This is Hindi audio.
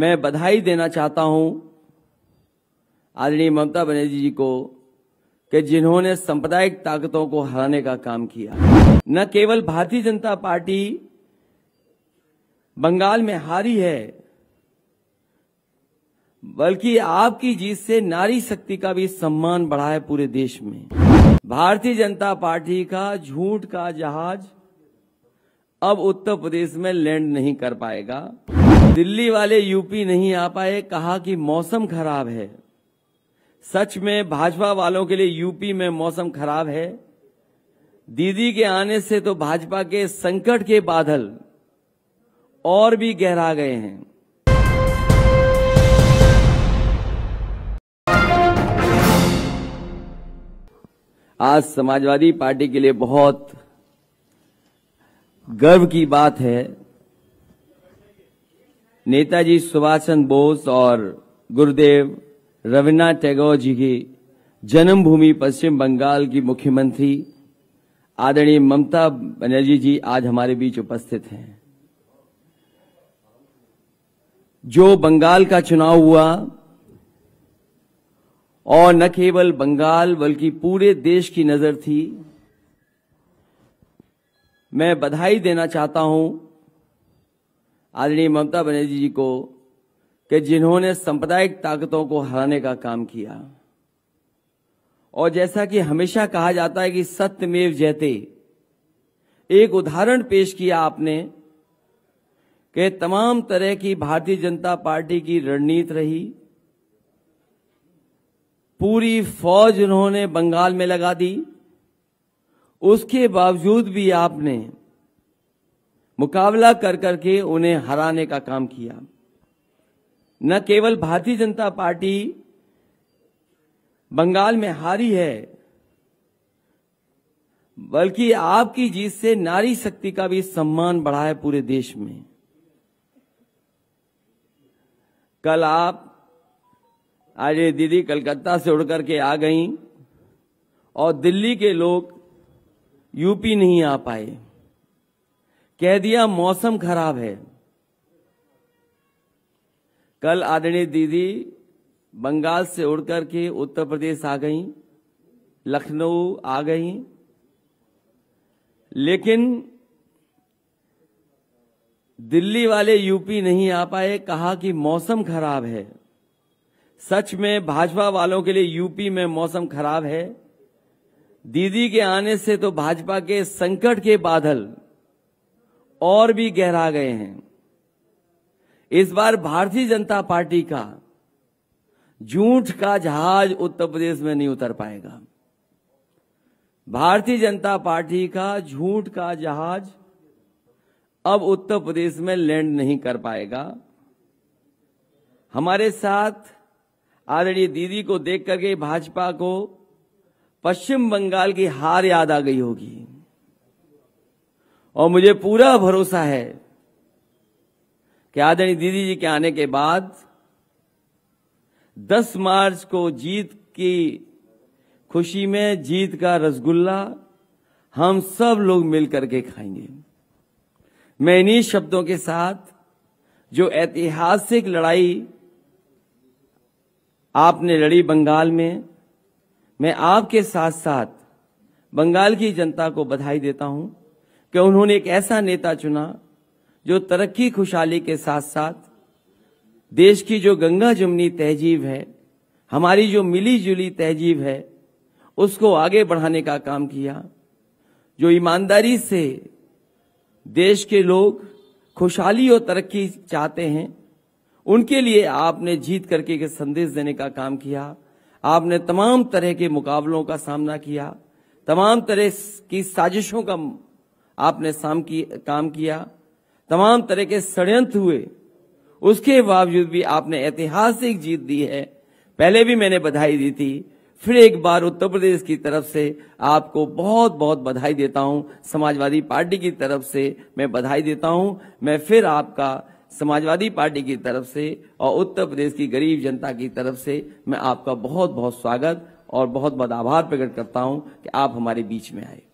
मैं बधाई देना चाहता हूं आदरणीय ममता बनर्जी जी को कि जिन्होंने सांप्रदायिक ताकतों को हराने का काम किया न केवल भारतीय जनता पार्टी बंगाल में हारी है बल्कि आपकी जीत से नारी शक्ति का भी सम्मान बढ़ा है पूरे देश में भारतीय जनता पार्टी का झूठ का जहाज अब उत्तर प्रदेश में लैंड नहीं कर पाएगा दिल्ली वाले यूपी नहीं आ पाए कहा कि मौसम खराब है सच में भाजपा वालों के लिए यूपी में मौसम खराब है दीदी के आने से तो भाजपा के संकट के बादल और भी गहरा गए हैं आज समाजवादी पार्टी के लिए बहुत गर्व की बात है नेताजी सुभाष चंद्र बोस और गुरुदेव रविन्द्रनाथ टैगोर जी की जन्मभूमि पश्चिम बंगाल की मुख्यमंत्री आदरणीय ममता बनर्जी जी आज हमारे बीच उपस्थित हैं जो बंगाल का चुनाव हुआ और न केवल बंगाल बल्कि पूरे देश की नजर थी मैं बधाई देना चाहता हूं आदरणीय ममता बनर्जी जी को कि जिन्होंने सांप्रदायिक ताकतों को हराने का काम किया और जैसा कि हमेशा कहा जाता है कि सत्यमेव जयते एक उदाहरण पेश किया आपने कि तमाम तरह की भारतीय जनता पार्टी की रणनीति रही पूरी फौज उन्होंने बंगाल में लगा दी उसके बावजूद भी आपने मुकाबला कर करके उन्हें हराने का काम किया न केवल भारतीय जनता पार्टी बंगाल में हारी है बल्कि आपकी जीत से नारी शक्ति का भी सम्मान बढ़ा है पूरे देश में कल आप आज दीदी कलकत्ता से उड़ करके आ गईं और दिल्ली के लोग यूपी नहीं आ पाए कह दिया मौसम खराब है कल आदरणीय दीदी बंगाल से उड़ के उत्तर प्रदेश आ गई लखनऊ आ गई लेकिन दिल्ली वाले यूपी नहीं आ पाए कहा कि मौसम खराब है सच में भाजपा वालों के लिए यूपी में मौसम खराब है दीदी के आने से तो भाजपा के संकट के बादल और भी गहरा गए हैं इस बार भारतीय जनता पार्टी का झूठ का जहाज उत्तर प्रदेश में नहीं उतर पाएगा भारतीय जनता पार्टी का झूठ का जहाज अब उत्तर प्रदेश में लैंड नहीं कर पाएगा हमारे साथ आदरणीय दीदी को देख करके भाजपा को पश्चिम बंगाल की हार याद आ गई होगी और मुझे पूरा भरोसा है कि आदरणीय दीदी जी के आने के बाद 10 मार्च को जीत की खुशी में जीत का रसगुल्ला हम सब लोग मिलकर के खाएंगे मैं इन्हीं शब्दों के साथ जो ऐतिहासिक लड़ाई आपने लड़ी बंगाल में मैं आपके साथ साथ बंगाल की जनता को बधाई देता हूं कि उन्होंने एक ऐसा नेता चुना जो तरक्की खुशहाली के साथ साथ देश की जो गंगा जमुनी तहजीब है हमारी जो मिली जुली तहजीब है उसको आगे बढ़ाने का काम किया जो ईमानदारी से देश के लोग खुशहाली और तरक्की चाहते हैं उनके लिए आपने जीत करके के संदेश देने का काम किया आपने तमाम तरह के मुकाबलों का सामना किया तमाम तरह की साजिशों का आपने शाम की काम किया तमाम तरह के षडयंत्र हुए उसके बावजूद भी आपने ऐतिहासिक जीत दी है पहले भी मैंने बधाई दी थी फिर एक बार उत्तर प्रदेश की तरफ से आपको बहुत बहुत बधाई देता हूं समाजवादी पार्टी की तरफ से मैं बधाई देता हूं मैं फिर आपका समाजवादी पार्टी की तरफ से और उत्तर प्रदेश की गरीब जनता की तरफ से मैं आपका बहुत बहुत स्वागत और बहुत बहुत आभार प्रकट करता हूं कि आप हमारे बीच में आए